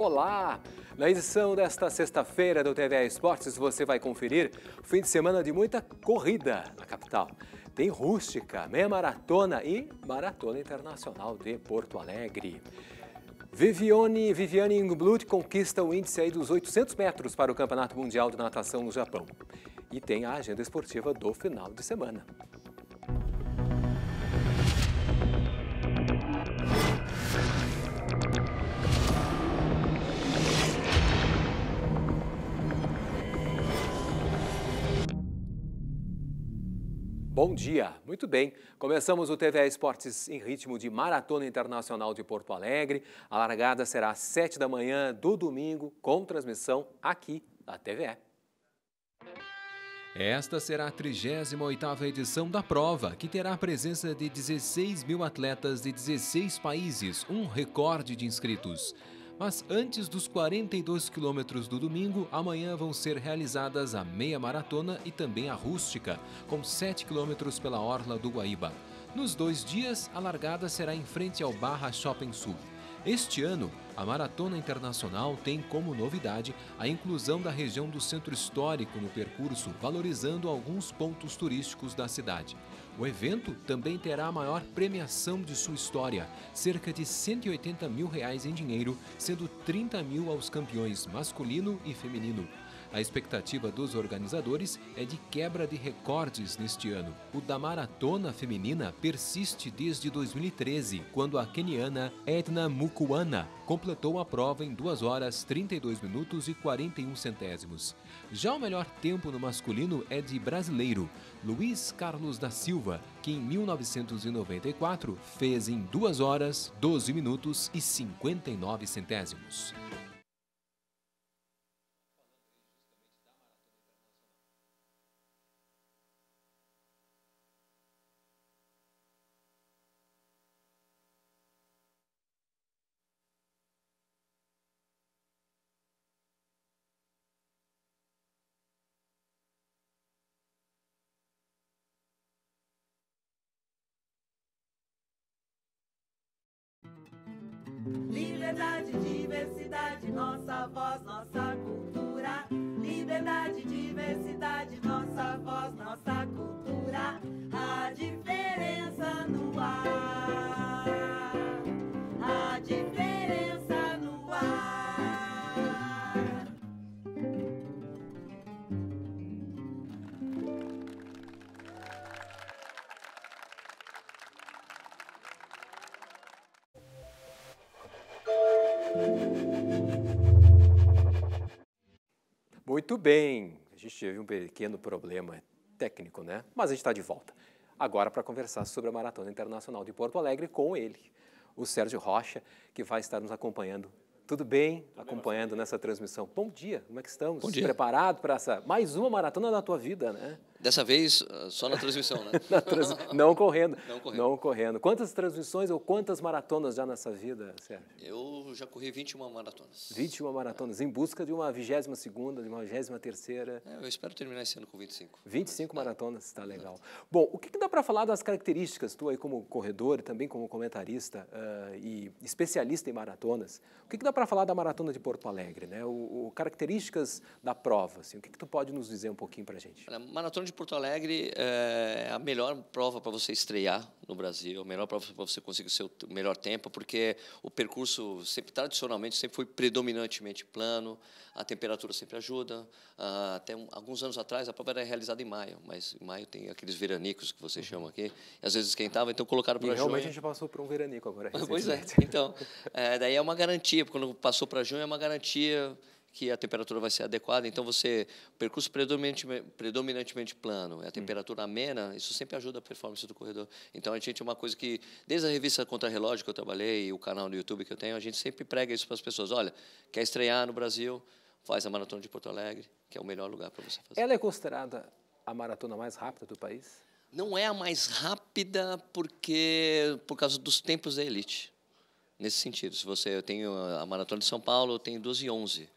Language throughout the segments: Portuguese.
Olá! Na edição desta sexta-feira do TVA Esportes, você vai conferir o fim de semana de muita corrida na capital. Tem rústica, meia maratona e maratona internacional de Porto Alegre. Viviane, Viviane Ingblut conquista o índice dos 800 metros para o Campeonato Mundial de Natação no Japão. E tem a agenda esportiva do final de semana. Bom dia, muito bem. Começamos o TV Esportes em ritmo de Maratona Internacional de Porto Alegre. A largada será às 7 da manhã do domingo, com transmissão aqui da TVE. Esta será a 38ª edição da prova, que terá a presença de 16 mil atletas de 16 países, um recorde de inscritos. Mas antes dos 42 quilômetros do domingo, amanhã vão ser realizadas a meia maratona e também a rústica, com 7 quilômetros pela orla do Guaíba. Nos dois dias, a largada será em frente ao Barra Shopping Sul. Este ano, a Maratona Internacional tem como novidade a inclusão da região do centro histórico no percurso, valorizando alguns pontos turísticos da cidade. O evento também terá a maior premiação de sua história, cerca de 180 mil reais em dinheiro, sendo 30 mil aos campeões masculino e feminino. A expectativa dos organizadores é de quebra de recordes neste ano. O da maratona feminina persiste desde 2013, quando a keniana Edna Mukuana completou a prova em 2 horas 32 minutos e 41 centésimos. Já o melhor tempo no masculino é de brasileiro, Luiz Carlos da Silva, que em 1994 fez em 2 horas 12 minutos e 59 centésimos. Liberdade, diversidade, nossa voz, nossa cultura. Liberdade, diversidade, nossa voz, nossa cultura. A diferença no ar. Muito bem, a gente teve um pequeno problema técnico, né? Mas a gente está de volta. Agora para conversar sobre a Maratona Internacional de Porto Alegre com ele, o Sérgio Rocha, que vai estar nos acompanhando. Tudo bem? Tudo acompanhando bem, nessa transmissão. Bom dia, como é que estamos? Bom dia. Preparado para essa mais uma maratona da tua vida, né? Dessa vez, ah, só na transmissão, né? na trans... não, correndo, não correndo. Não correndo. Quantas transmissões ou quantas maratonas já nessa vida, Sérgio? Eu já corri 21 maratonas. 21 maratonas, é. em busca de uma 22 segunda, de uma 23 terceira. É, eu espero terminar esse ano com 25. 25 mas, maratonas, está legal. Bom, o que, que dá para falar das características tu aí como corredor e também como comentarista uh, e especialista em maratonas? O que, que dá para falar da maratona de Porto Alegre, né? O, o características da prova, assim, o que, que tu pode nos dizer um pouquinho para gente? Olha, maratona de Porto Alegre é a melhor prova para você estrear no Brasil, a melhor prova para você conseguir o seu melhor tempo, porque o percurso sempre tradicionalmente sempre foi predominantemente plano, a temperatura sempre ajuda. Ah, até alguns anos atrás a prova era realizada em maio, mas em maio tem aqueles veranicos que você uhum. chama aqui, e às vezes esquentava, então colocaram para junho. Realmente a gente passou por um veranico agora. Pois é, então é, daí é uma garantia, porque quando passou para junho é uma garantia que a temperatura vai ser adequada. Então, você percurso predominantemente, predominantemente plano, a hum. temperatura amena, isso sempre ajuda a performance do corredor. Então, a gente é uma coisa que, desde a revista Contra-Relógio que eu trabalhei, e o canal no YouTube que eu tenho, a gente sempre prega isso para as pessoas. Olha, quer estrear no Brasil, faz a Maratona de Porto Alegre, que é o melhor lugar para você fazer. Ela é considerada a maratona mais rápida do país? Não é a mais rápida porque por causa dos tempos da elite. Nesse sentido, se você tem a maratona de São Paulo, tem 12 e 11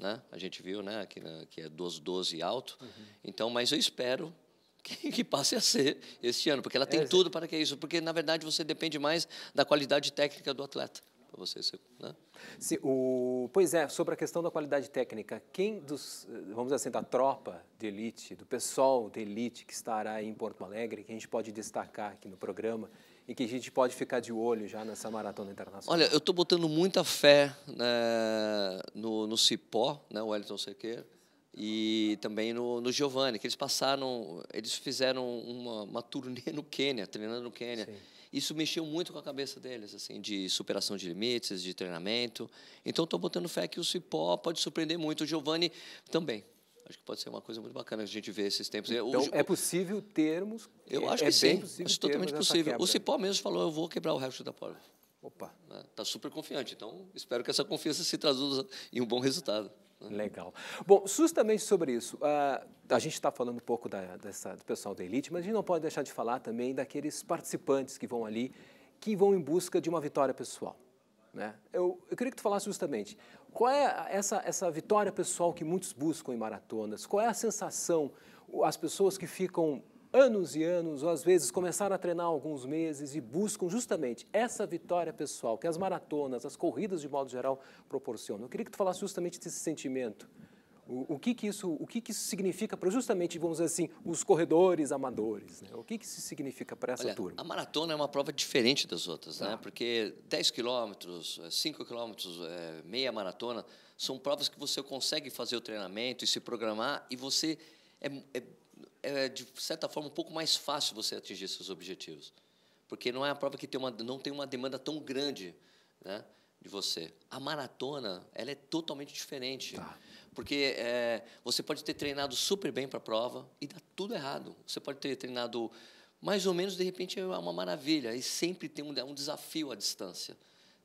né? A gente viu, né, que, né, que é 12, 12 alto. Uhum. Então, mas eu espero que, que, passe a ser este ano, porque ela tem é, tudo para que isso, porque na verdade você depende mais da qualidade técnica do atleta para você ser, né? Se o, pois é, sobre a questão da qualidade técnica, quem dos, vamos dizer assim, da tropa de elite, do pessoal de elite que estará em Porto Alegre, que a gente pode destacar aqui no programa, e que a gente pode ficar de olho já nessa maratona internacional? Olha, eu estou botando muita fé né, no, no Cipó, né, o Wellington Sequeira, e também no, no Giovanni, que eles passaram, eles fizeram uma, uma turnê no Quênia, treinando no Quênia. Sim. Isso mexeu muito com a cabeça deles, assim, de superação de limites, de treinamento. Então, estou botando fé que o Cipó pode surpreender muito, o Giovanni também. Acho que pode ser uma coisa muito bacana a gente ver esses tempos. Então, é possível termos. É, eu acho é que sim. Acho totalmente possível. O Cipó mesmo falou: eu vou quebrar o resto da prova. Opa. Está é, super confiante. Então, espero que essa confiança se traduza em um bom resultado. Né? Legal. Bom, justamente sobre isso, a, ah, a gente está falando um pouco da, dessa, do pessoal da elite, mas a gente não pode deixar de falar também daqueles participantes que vão ali, que vão em busca de uma vitória pessoal. Né? Eu, eu queria que tu falasse justamente qual é essa, essa vitória pessoal que muitos buscam em maratonas? Qual é a sensação? As pessoas que ficam anos e anos, ou às vezes começaram a treinar alguns meses e buscam justamente essa vitória pessoal que as maratonas, as corridas de modo geral proporcionam. Eu queria que tu falasse justamente desse sentimento. O, o, que, que, isso, o que, que isso significa para, justamente, vamos dizer assim, os corredores amadores? Né? O que, que isso significa para essa Olha, turma? A maratona é uma prova diferente das outras, tá. né? Ah. porque 10 quilômetros, 5 quilômetros, eh, meia maratona, são provas que você consegue fazer o treinamento e se programar e você é, é, é de certa forma um pouco mais fácil você atingir seus objetivos porque não é a prova que tem uma, não tem uma demanda tão grande né de você. A maratona, ela é totalmente diferente. Tá. Porque é, você pode ter treinado super bem para a prova e dá tudo errado. Você pode ter treinado mais ou menos, de repente é uma maravilha. E sempre tem um, um desafio à distância.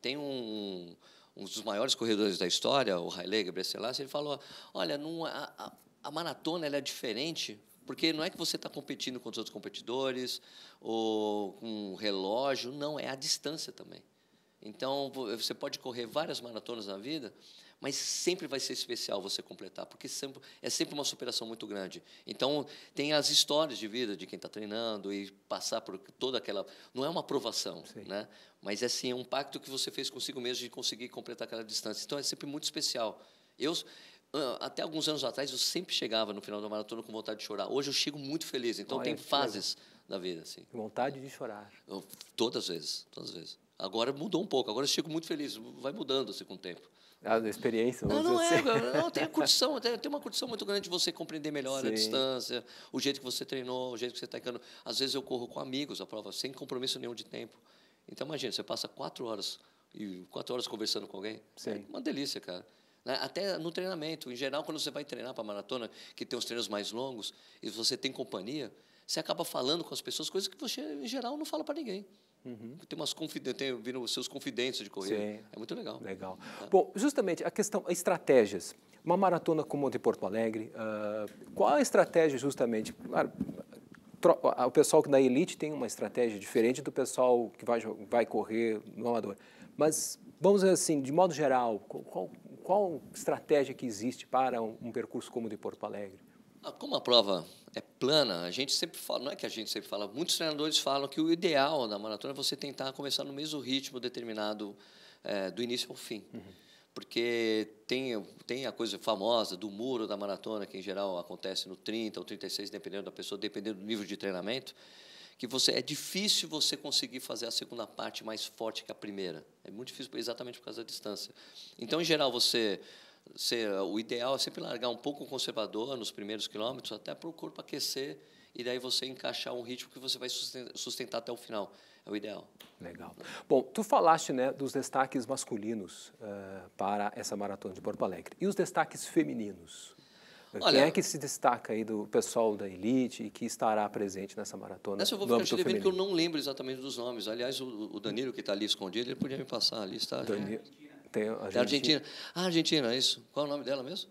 Tem um, um dos maiores corredores da história, o Haile Gebrselassie, ele falou: olha, não, a, a, a maratona ela é diferente porque não é que você está competindo com os outros competidores ou com um relógio, não, é a distância também. Então, você pode correr várias maratonas na vida, mas sempre vai ser especial você completar, porque sempre, é sempre uma superação muito grande. Então, tem as histórias de vida de quem está treinando e passar por toda aquela. Não é uma aprovação, né? mas é sim é um pacto que você fez consigo mesmo de conseguir completar aquela distância. Então, é sempre muito especial. Eu, até alguns anos atrás, eu sempre chegava no final da maratona com vontade de chorar. Hoje eu chego muito feliz. Então, Olha, tem fases da vida. Assim. Vontade de chorar. Eu, todas as vezes, todas as vezes. Agora mudou um pouco, agora eu chego muito feliz, vai mudando assim, com o tempo. É a experiência, não, não é, assim. não, tem curtição, tem uma curtição muito grande de você compreender melhor Sim. a distância, o jeito que você treinou, o jeito que você está encarando. Às vezes eu corro com amigos a prova, sem compromisso nenhum de tempo. Então, imagina, você passa quatro horas e quatro horas conversando com alguém. Sim. É uma delícia, cara. Né, até no treinamento, em geral, quando você vai treinar para maratona, que tem os treinos mais longos, e você tem companhia, você acaba falando com as pessoas coisas que você, em geral, não fala para ninguém. Uhum. Tem umas confidências, viram os seus confidentes de correr. Sim. É muito legal. Legal. É. Bom, justamente a questão, estratégias. Uma maratona como a de Porto Alegre, uh, qual a estratégia justamente? Claro, o pessoal que da elite tem uma estratégia diferente do pessoal que vai, vai correr no amador. Mas vamos dizer assim, de modo geral, qual, qual estratégia que existe para um, um percurso como o de Porto Alegre? Ah, como a prova é plana, a gente sempre fala, não é que a gente sempre fala, muitos treinadores falam que o ideal da maratona é você tentar começar no mesmo ritmo determinado é, do início ao fim. Uhum. Porque tem, tem a coisa famosa do muro da maratona, que em geral acontece no 30 ou 36, dependendo da pessoa, dependendo do nível de treinamento, que você é difícil você conseguir fazer a segunda parte mais forte que a primeira. É muito difícil exatamente por causa da distância. Então, em geral, você você, eh, o ideal é sempre largar um pouco o conservador nos primeiros quilômetros, até para o corpo aquecer e daí você encaixar um ritmo que você vai sustentar até o final. É o ideal. Legal. Bom, tu falaste né, dos destaques masculinos uh, para essa maratona de Porto Alegre. E os destaques femininos? Eh, Olha, Quem é que se destaca aí do pessoal da elite e que estará presente nessa maratona? Nessa eu vou ficar te devendo que eu não lembro exatamente dos nomes. Aliás, o, o Danilo, que está ali escondido, ele podia me passar a lista. É. Danilo a Argentina. Argentina. Ah, Argentina, é isso. Qual é o nome dela mesmo?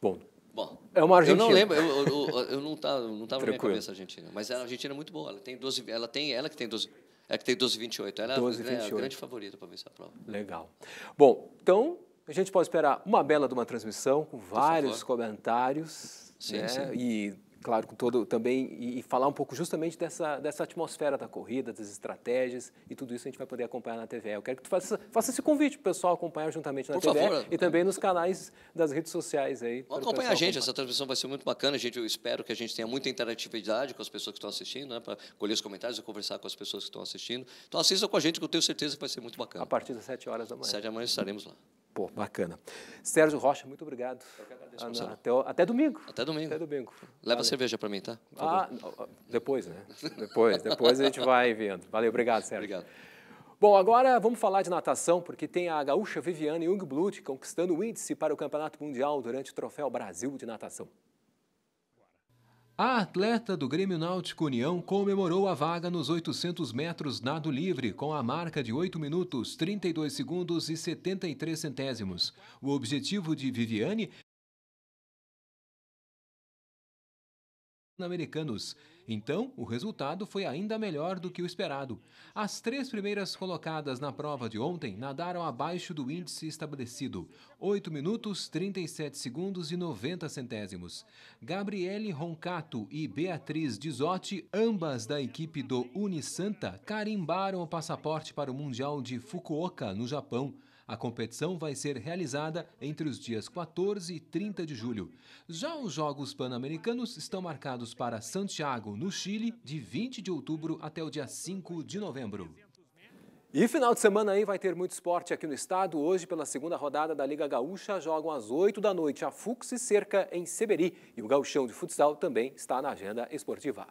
Bom. Bom. É uma Argentina. Eu não lembro, eu, eu, eu, eu não estava tá, não tava na minha cabeça Argentina. Mas a Argentina é muito boa. Ela tem 12. Ela tem. Ela que tem 12. É que tem 12,28. Ela 12, é a é grande favorita para vencer a prova. Legal. Bom, então a gente pode esperar uma bela de uma transmissão, com vários comentários. Sim, né? sim. E claro, com todo também e, e, falar um pouco justamente dessa, dessa atmosfera da corrida, das estratégias e tudo isso a gente vai poder acompanhar na TV. Eu quero que tu faça, faça esse convite para o pessoal acompanhar juntamente na Por TV favor. e também nos canais das redes sociais aí. Acompanha a gente, acompanhar. essa transmissão vai ser muito bacana, gente. Eu espero que a gente tenha muita interatividade com as pessoas que estão assistindo, né, para colher os comentários e conversar com as pessoas que estão assistindo. Então assista com a gente, que eu tenho certeza que vai ser muito bacana. A partir das 7 horas da manhã. 7 da manhã estaremos lá. Pô, bacana. Sérgio Rocha, muito obrigado. Eu que agradeço, até, até domingo. Até domingo. Até domingo. Leva a cerveja para mim, tá? Ah, depois, né? Depois, depois a gente vai vendo. Valeu, obrigado, Sérgio. Obrigado. Bom, agora vamos falar de natação, porque tem a gaúcha Viviane Jungblut conquistando o índice para o Campeonato Mundial durante o Troféu Brasil de Natação. A atleta do Grêmio Náutico União comemorou a vaga nos 800 metros nado livre com a marca de 8 minutos, 32 segundos e 73 centésimos. O objetivo de Viviane... ...americanos. Então, o resultado foi ainda melhor do que o esperado. As três primeiras colocadas na prova de ontem nadaram abaixo do índice estabelecido, 8 minutos, 37 segundos e 90 centésimos. Gabriele Roncato e Beatriz Dizotti, ambas da equipe do Unisanta, carimbaram o passaporte para o Mundial de Fukuoka, no Japão. A competição vai ser realizada entre os dias 14 e 30 de julho. Já os Jogos Pan-Americanos estão marcados para Santiago, no Chile, de 20 de outubro até o dia 5 de novembro. E final de semana aí vai ter muito esporte aqui no estado. Hoje, pela segunda rodada da Liga Gaúcha, jogam às 8 da noite a Fux e Cerca em Seberi. E o gauchão de futsal também está na agenda esportiva.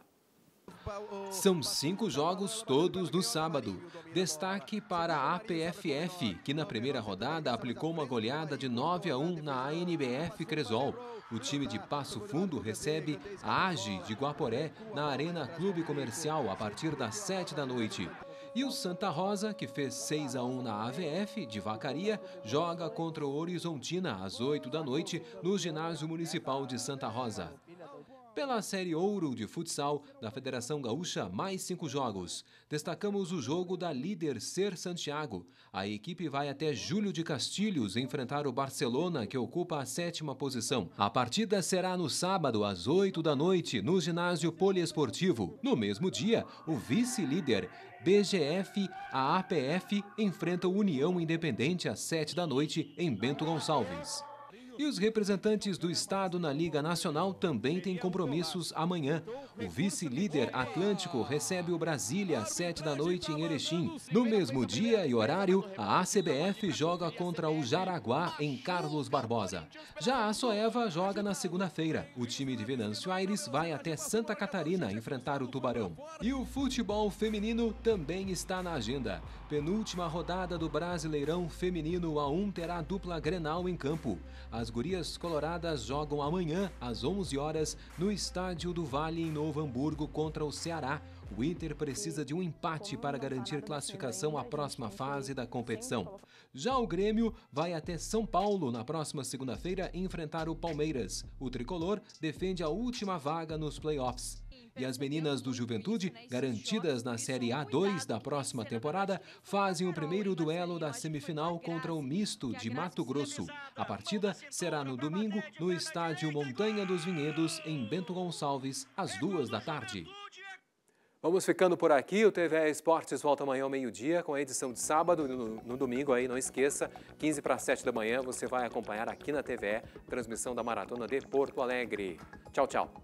São cinco jogos todos no sábado. Destaque para a APFF, que na primeira rodada aplicou uma goleada de 9 a 1 na ANBF Cresol. O time de Passo Fundo recebe a AGE de Guaporé na Arena Clube Comercial a partir das 7 da noite. E o Santa Rosa, que fez 6 a 1 na AVF de Vacaria, joga contra o Horizontina às 8 da noite no Ginásio Municipal de Santa Rosa. Pela Série Ouro de Futsal da Federação Gaúcha, mais cinco jogos. Destacamos o jogo da líder Ser Santiago. A equipe vai até Júlio de Castilhos enfrentar o Barcelona, que ocupa a sétima posição. A partida será no sábado, às 8 da noite, no ginásio poliesportivo. No mesmo dia, o vice-líder BGF, a APF, enfrenta o União Independente às 7 da noite em Bento Gonçalves. E os representantes do Estado na Liga Nacional também têm compromissos amanhã. O vice-líder Atlântico recebe o Brasília às 7 da noite em Erechim. No mesmo dia e horário, a ACBF joga contra o Jaraguá em Carlos Barbosa. Já a Soeva joga na segunda-feira. O time de Venâncio Aires vai até Santa Catarina enfrentar o Tubarão. E o futebol feminino também está na agenda. Penúltima rodada do Brasileirão Feminino A1 terá dupla Grenal em campo. As as gurias coloradas jogam amanhã, às 11 horas, no Estádio do Vale, em Novo Hamburgo, contra o Ceará. O Inter precisa de um empate para garantir classificação à próxima fase da competição. Já o Grêmio vai até São Paulo na próxima segunda-feira enfrentar o Palmeiras. O tricolor defende a última vaga nos playoffs e as meninas do Juventude, garantidas na Série A2 da próxima temporada, fazem o primeiro duelo da semifinal contra o Misto de Mato Grosso. A partida será no domingo no estádio Montanha dos Vinhedos, em Bento Gonçalves, às duas da tarde. Vamos ficando por aqui. O TV Esportes volta amanhã ao meio-dia com a edição de sábado. No, no, domingo, aí, não esqueça, 15 para 7 da manhã, você vai acompanhar aqui na TV transmissão da Maratona de Porto Alegre. Tchau, tchau.